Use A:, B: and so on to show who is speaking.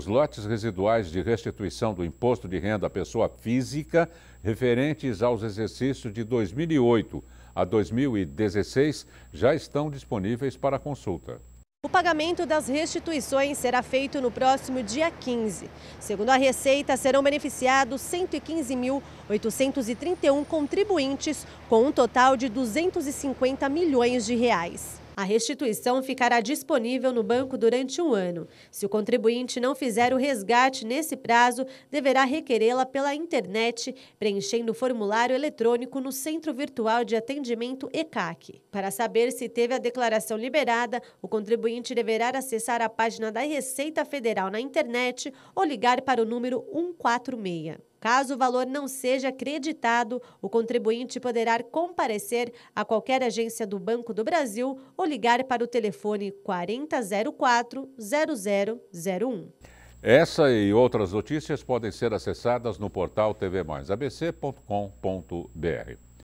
A: Os lotes residuais de restituição do imposto de renda à pessoa física referentes aos exercícios de 2008 a 2016 já estão disponíveis para consulta.
B: O pagamento das restituições será feito no próximo dia 15. Segundo a Receita, serão beneficiados 115.831 contribuintes, com um total de 250 milhões de reais. A restituição ficará disponível no banco durante um ano. Se o contribuinte não fizer o resgate nesse prazo, deverá requerê-la pela internet, preenchendo o formulário eletrônico no Centro Virtual de Atendimento ECAC. Para saber se teve a declaração liberada, o contribuinte deverá acessar a página da Receita Federal na internet ou ligar para o número 146. Caso o valor não seja acreditado, o contribuinte poderá comparecer a qualquer agência do Banco do Brasil ou ligar para o telefone 4004-0001.
A: Essa e outras notícias podem ser acessadas no portal tvmaisabc.com.br.